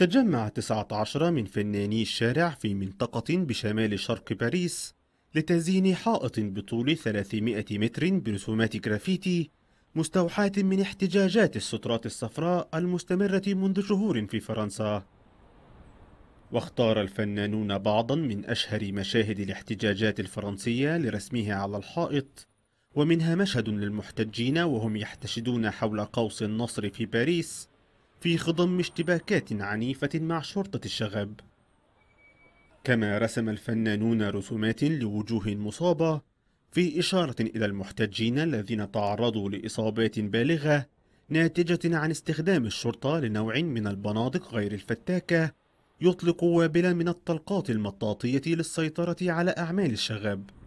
تجمع 19 من فناني الشارع في منطقة بشمال شرق باريس لتزيين حائط بطول 300 متر برسومات جرافيتي مستوحاة من احتجاجات السترات الصفراء المستمرة منذ شهور في فرنسا واختار الفنانون بعضا من أشهر مشاهد الاحتجاجات الفرنسية لرسمها على الحائط ومنها مشهد للمحتجين وهم يحتشدون حول قوس النصر في باريس في خضم اشتباكات عنيفة مع شرطة الشغب كما رسم الفنانون رسومات لوجوه مصابة في إشارة إلى المحتجين الذين تعرضوا لإصابات بالغة ناتجة عن استخدام الشرطة لنوع من البنادق غير الفتاكة يطلق وابل من الطلقات المطاطية للسيطرة على أعمال الشغب